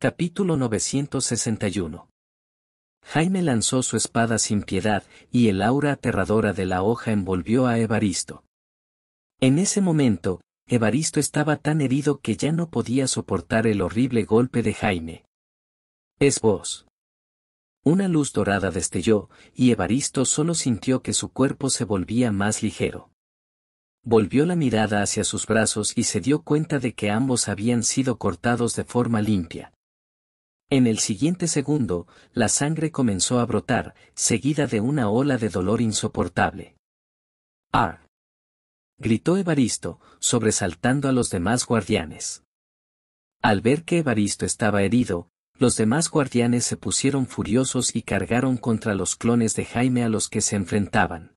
Capítulo 961. Jaime lanzó su espada sin piedad, y el aura aterradora de la hoja envolvió a Evaristo. En ese momento, Evaristo estaba tan herido que ya no podía soportar el horrible golpe de Jaime. Es vos. Una luz dorada destelló, y Evaristo solo sintió que su cuerpo se volvía más ligero. Volvió la mirada hacia sus brazos y se dio cuenta de que ambos habían sido cortados de forma limpia. En el siguiente segundo, la sangre comenzó a brotar, seguida de una ola de dolor insoportable. —¡Ah! gritó Evaristo, sobresaltando a los demás guardianes. Al ver que Evaristo estaba herido, los demás guardianes se pusieron furiosos y cargaron contra los clones de Jaime a los que se enfrentaban.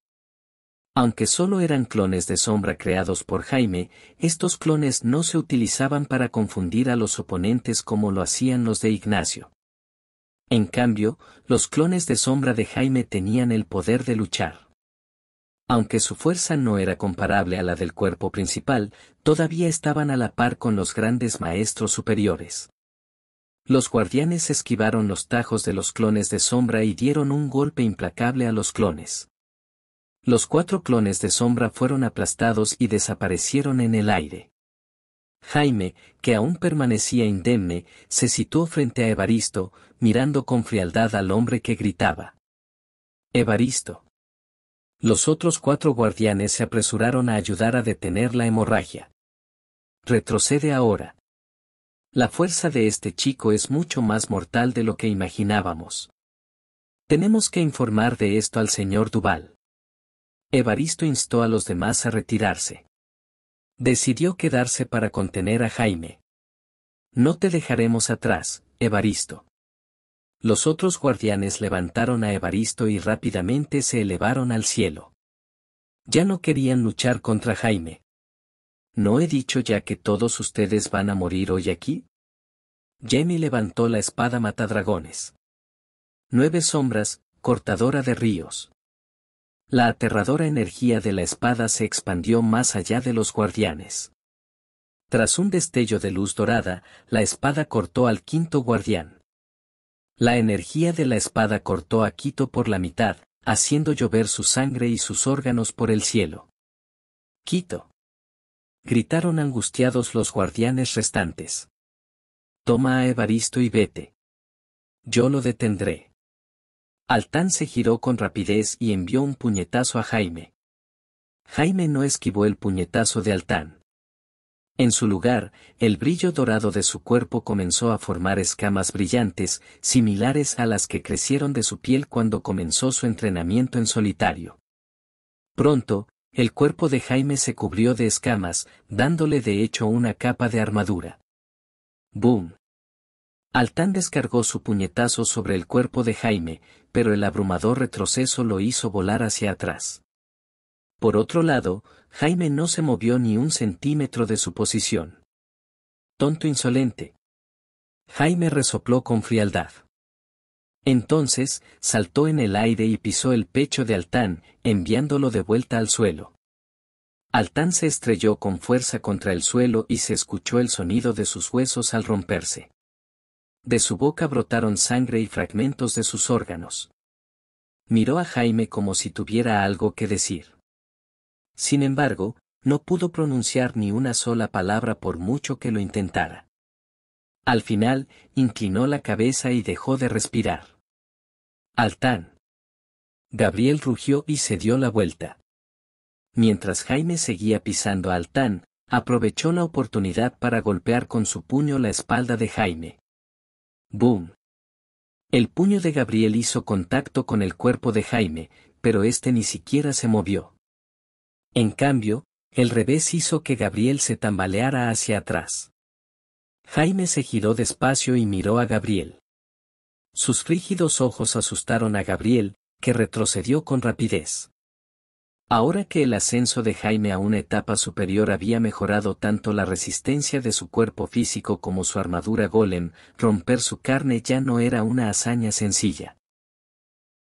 Aunque solo eran clones de sombra creados por Jaime, estos clones no se utilizaban para confundir a los oponentes como lo hacían los de Ignacio. En cambio, los clones de sombra de Jaime tenían el poder de luchar. Aunque su fuerza no era comparable a la del cuerpo principal, todavía estaban a la par con los grandes maestros superiores. Los guardianes esquivaron los tajos de los clones de sombra y dieron un golpe implacable a los clones. Los cuatro clones de sombra fueron aplastados y desaparecieron en el aire. Jaime, que aún permanecía indemne, se situó frente a Evaristo, mirando con frialdad al hombre que gritaba. Evaristo. Los otros cuatro guardianes se apresuraron a ayudar a detener la hemorragia. Retrocede ahora. La fuerza de este chico es mucho más mortal de lo que imaginábamos. Tenemos que informar de esto al señor Duval. Evaristo instó a los demás a retirarse. Decidió quedarse para contener a Jaime. No te dejaremos atrás, Evaristo. Los otros guardianes levantaron a Evaristo y rápidamente se elevaron al cielo. Ya no querían luchar contra Jaime. ¿No he dicho ya que todos ustedes van a morir hoy aquí? Jenny levantó la espada matadragones. Nueve sombras, cortadora de ríos. La aterradora energía de la espada se expandió más allá de los guardianes. Tras un destello de luz dorada, la espada cortó al quinto guardián. La energía de la espada cortó a Quito por la mitad, haciendo llover su sangre y sus órganos por el cielo. Quito. Gritaron angustiados los guardianes restantes. Toma a Evaristo y vete. Yo lo detendré. Altán se giró con rapidez y envió un puñetazo a Jaime. Jaime no esquivó el puñetazo de Altán. En su lugar, el brillo dorado de su cuerpo comenzó a formar escamas brillantes, similares a las que crecieron de su piel cuando comenzó su entrenamiento en solitario. Pronto, el cuerpo de Jaime se cubrió de escamas, dándole de hecho una capa de armadura. ¡Boom! Altán descargó su puñetazo sobre el cuerpo de Jaime, pero el abrumador retroceso lo hizo volar hacia atrás. Por otro lado, Jaime no se movió ni un centímetro de su posición. Tonto insolente. Jaime resopló con frialdad. Entonces, saltó en el aire y pisó el pecho de Altán, enviándolo de vuelta al suelo. Altán se estrelló con fuerza contra el suelo y se escuchó el sonido de sus huesos al romperse. De su boca brotaron sangre y fragmentos de sus órganos. Miró a Jaime como si tuviera algo que decir. Sin embargo, no pudo pronunciar ni una sola palabra por mucho que lo intentara. Al final, inclinó la cabeza y dejó de respirar. Altán. Gabriel rugió y se dio la vuelta. Mientras Jaime seguía pisando a Altán, aprovechó la oportunidad para golpear con su puño la espalda de Jaime. Boom. El puño de Gabriel hizo contacto con el cuerpo de Jaime, pero este ni siquiera se movió. En cambio, el revés hizo que Gabriel se tambaleara hacia atrás. Jaime se giró despacio y miró a Gabriel. Sus rígidos ojos asustaron a Gabriel, que retrocedió con rapidez. Ahora que el ascenso de Jaime a una etapa superior había mejorado tanto la resistencia de su cuerpo físico como su armadura golem, romper su carne ya no era una hazaña sencilla.